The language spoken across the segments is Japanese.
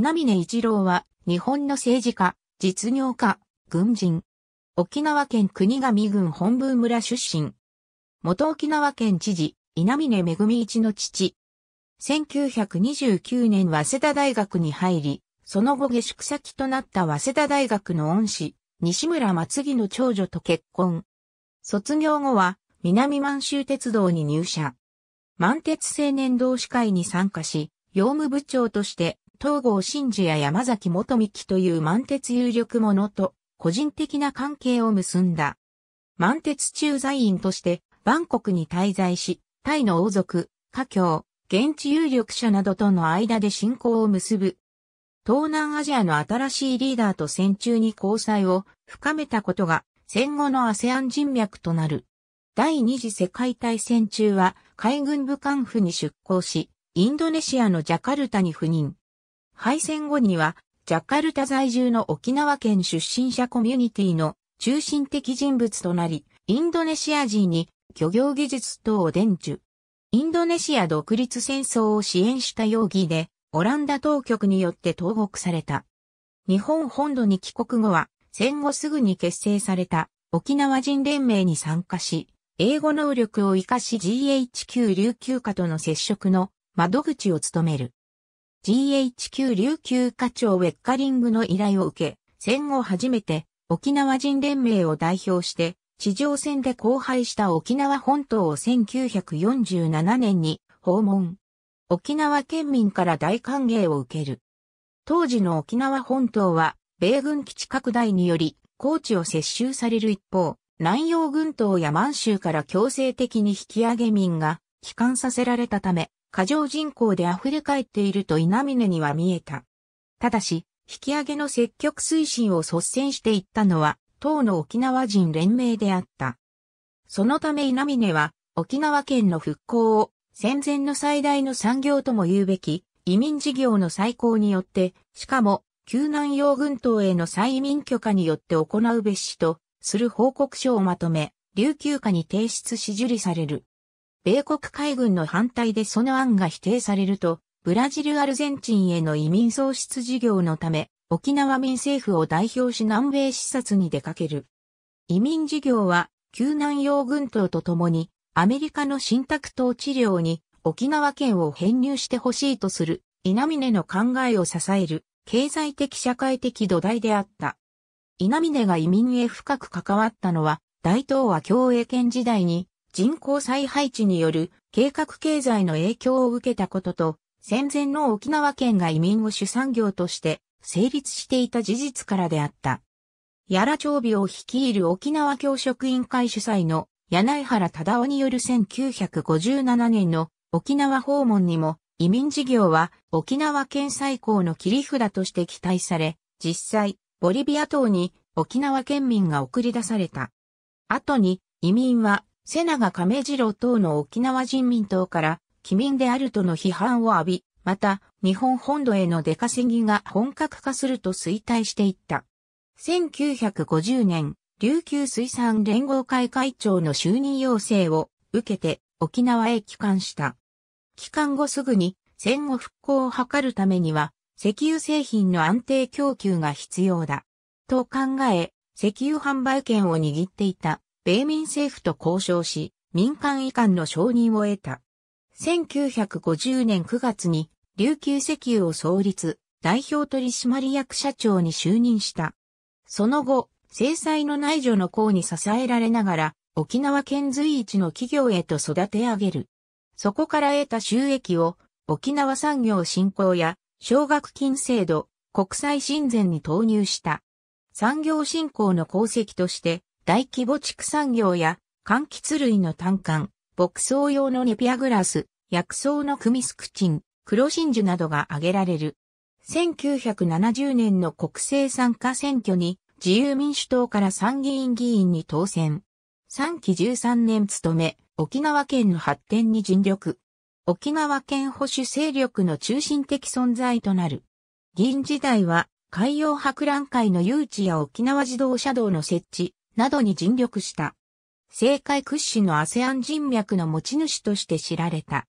稲峰一郎は、日本の政治家、実業家、軍人。沖縄県国頭郡本部村出身。元沖縄県知事、稲峰恵一の父。1929年早稲田大学に入り、その後下宿先となった早稲田大学の恩師、西村松木の長女と結婚。卒業後は、南満州鉄道に入社。満鉄青年同士会に参加し、用務部長として東郷真治や山崎元美紀という満鉄有力者と個人的な関係を結んだ。満鉄駐在員としてバンコクに滞在し、タイの王族、華僑、現地有力者などとの間で信仰を結ぶ。東南アジアの新しいリーダーと戦中に交際を深めたことが戦後のアセアン人脈となる。第二次世界大戦中は海軍武官府に出向し、インドネシアのジャカルタに赴任。敗戦後には、ジャカルタ在住の沖縄県出身者コミュニティの中心的人物となり、インドネシア人に漁業技術等を伝授。インドネシア独立戦争を支援した容疑で、オランダ当局によって投獄された。日本本土に帰国後は、戦後すぐに結成された沖縄人連盟に参加し、英語能力を活かし GHQ 琉球下との接触の窓口を務める。GHQ 琉球課長ウェッカリングの依頼を受け、戦後初めて沖縄人連盟を代表して地上戦で荒廃した沖縄本島を1947年に訪問。沖縄県民から大歓迎を受ける。当時の沖縄本島は米軍基地拡大により高地を接収される一方、南洋群島や満州から強制的に引き上げ民が帰還させられたため、過剰人口で溢れ返っていると稲峰には見えた。ただし、引き上げの積極推進を率先していったのは、当の沖縄人連盟であった。そのため稲峰は、沖縄県の復興を戦前の最大の産業とも言うべき、移民事業の再興によって、しかも、救難用軍島への再移民許可によって行うべしと、する報告書をまとめ、琉球下に提出し受理される。米国海軍の反対でその案が否定されると、ブラジル・アルゼンチンへの移民創出事業のため、沖縄民政府を代表し南米視察に出かける。移民事業は、救難用軍島とともに、アメリカの新宅島治療に沖縄県を編入してほしいとする、稲峰の考えを支える、経済的社会的土台であった。稲峰が移民へ深く関わったのは、大東亜共栄圏時代に、人口再配置による計画経済の影響を受けたことと、戦前の沖縄県が移民を主産業として成立していた事実からであった。やら長美を率いる沖縄教職員会主催の柳原忠夫による1957年の沖縄訪問にも移民事業は沖縄県最高の切り札として期待され、実際、ボリビア島に沖縄県民が送り出された。後に移民は瀬長亀次郎等の沖縄人民党から、機民であるとの批判を浴び、また、日本本土への出稼ぎが本格化すると衰退していった。1950年、琉球水産連合会会長の就任要請を受けて沖縄へ帰還した。帰還後すぐに戦後復興を図るためには石油製品の安定供給が必要だ。と考え、石油販売権を握っていた米民政府と交渉し、民間移管の承認を得た。1950年9月に琉球石油を創立、代表取締役社長に就任した。その後、制裁の内助の功に支えられながら、沖縄県随一の企業へと育て上げる。そこから得た収益を、沖縄産業振興や、奨学金制度、国際親善に投入した。産業振興の功績として、大規模畜産業や、柑橘類の単管、牧草用のネピアグラス、薬草のクミスクチン、黒真珠などが挙げられる。1970年の国政参加選挙に自由民主党から参議院議員に当選。3期13年務め、沖縄県の発展に尽力。沖縄県保守勢力の中心的存在となる。議員時代は海洋博覧会の誘致や沖縄自動車道の設置、などに尽力した。政界屈指のアセアン人脈の持ち主として知られた。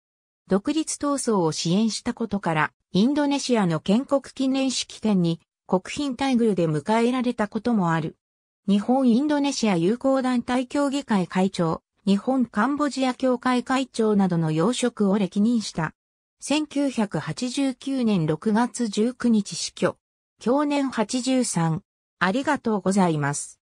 独立闘争を支援したことから、インドネシアの建国記念式典に国賓待遇で迎えられたこともある。日本インドネシア友好団体協議会会長、日本カンボジア協会会長などの要職を歴任した。1989年6月19日死去。去年83。ありがとうございます。